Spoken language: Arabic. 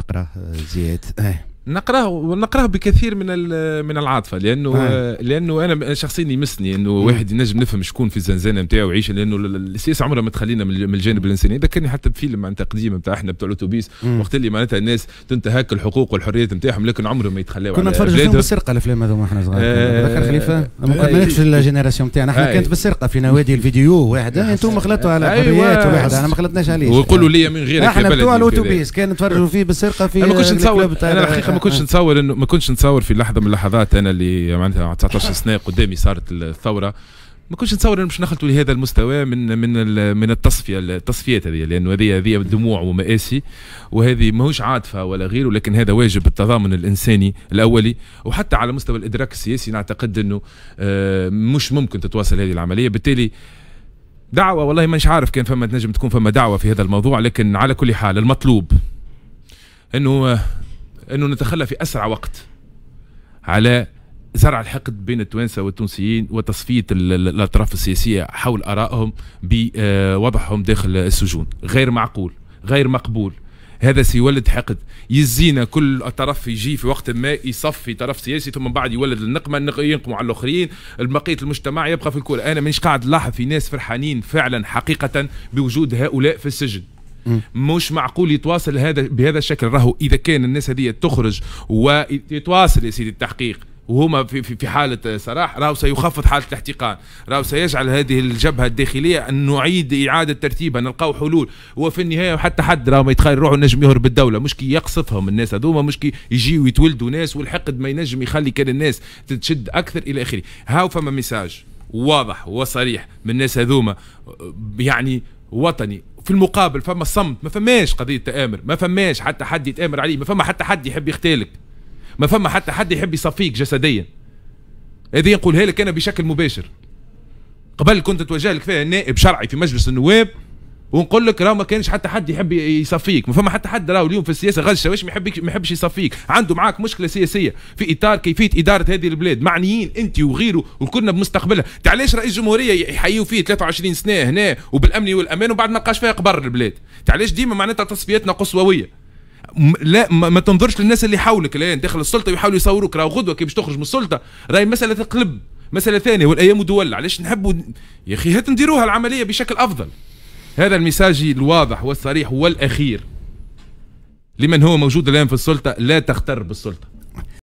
تقرا زياد إيه. نقراه ونقراه بكثير من من العاطفه لانه آه. لانه انا شخصيا يمسني انه واحد ينجم نفهم شكون في الزنزانه نتاعو ويعيش لانه السياسه عمرها ما تخلينا من الجانب الانساني ذكرني حتى بفيلم عن تقديم نتاع احنا بتاع الاوتوبيس وقت اللي معناتها الناس تنتهك الحقوق والحريات نتاعهم لكن عمرهم ما يتخلاو كنا نتفرجوا فيهم بالسرقه الافلام هذوما احنا صغار آه، ذكر خليفه آه، ما مالكش آه، الجينيراسيون نتاعنا احنا كانت بالسرقه في نوادي الفيديو واحد انتم خلطتوا على الحريات أيوة. واحد انا ما خلطناش عليه ويقولوا لي من غيرك احنا بتوع الاوتوبيس كان نتفرجوا فيه بالسرقه في انا ما كنتش نتصور انا ما كنتش آه. نتصور انه ما كنتش نتصور في لحظه من اللحظات انا اللي معناتها 19 آه. سنه قدامي صارت الثوره ما كنتش نتصور انه باش نخلطوا لهذا المستوى من من من التصفيه التصفيات هذه لانه هذه هذه دموع ومآسي وهذه ماهوش عاطفه ولا غير ولكن هذا واجب التضامن الانساني الاولي وحتى على مستوى الادراك السياسي نعتقد انه آه، مش ممكن تتواصل هذه العمليه بالتالي دعوه والله مانيش عارف كان فما نجم تكون فما دعوه في هذا الموضوع لكن على كل حال المطلوب انه انه نتخلى في اسرع وقت على زرع الحقد بين التوانسه والتونسيين وتصفيه الاطراف السياسيه حول ارائهم بوضعهم داخل السجون غير معقول غير مقبول هذا سيولد حقد يزينا كل طرف يجي في وقت ما يصفي طرف سياسي ثم بعد يولد النقمه ينقموا على الاخرين بقيه المجتمع يبقى في الكل انا مانيش قاعد لاحظ في ناس فرحانين فعلا حقيقه بوجود هؤلاء في السجن مش معقول يتواصل هذا بهذا الشكل راهو اذا كان الناس هذه تخرج ويتواصل يا سيدي التحقيق وهما في في حاله صراح راهو سيخفض حاله الاحتقان راهو سيجعل هذه الجبهه الداخليه ان نعيد اعاده ترتيبها نلقاو حلول وفي النهايه حتى حد راهو ما يتخيل روحه نجم يهرب بالدوله مش كي يقصفهم الناس هذوما مش كي يجيو يتولدوا ناس والحقد ما ينجم يخلي كان الناس تتشد اكثر الى اخره هاو فما ميساج واضح وصريح من الناس هذوما يعني وطني في المقابل فما صمت ما فماش قضيه تامر ما فماش حتى حد يتامر عليه ما فما حتى حد يحب يختالك ما فما حتى حد يحب يصفيك جسديا هذه نقولها لك انا بشكل مباشر قبل كنت نتوجه لك فيها نائب شرعي في مجلس النواب ونقول لك راه ما كانش حتى حد يحب يصفيك ما فما حتى حد راه اليوم في السياسه غير واش ما يحبش ما يحبش يصفيك عنده معاك مشكله سياسيه في اطار كيفيه اداره هذه البلاد معنيين انت وغيره وكلنا بمستقبلها انت علاش رئيس جمهوريه يحيوا فيه 23 سنه هنا وبالامن والامان وبعد ما قاش فيها قبر البلاد انت علاش ديما معناتها تصفياتنا قصويه لا ما تنظرش للناس اللي حولك الان داخل السلطه ويحاولوا يصوروك راه غدوه كي باش تخرج من السلطه راهي مساله تقلب مساله ثانيه والايام دول علاش نحبوا يا اخي هات نديروها العمليه بشكل افضل هذا المساج الواضح والصريح والاخير لمن هو موجود الان في السلطه لا تغتر بالسلطه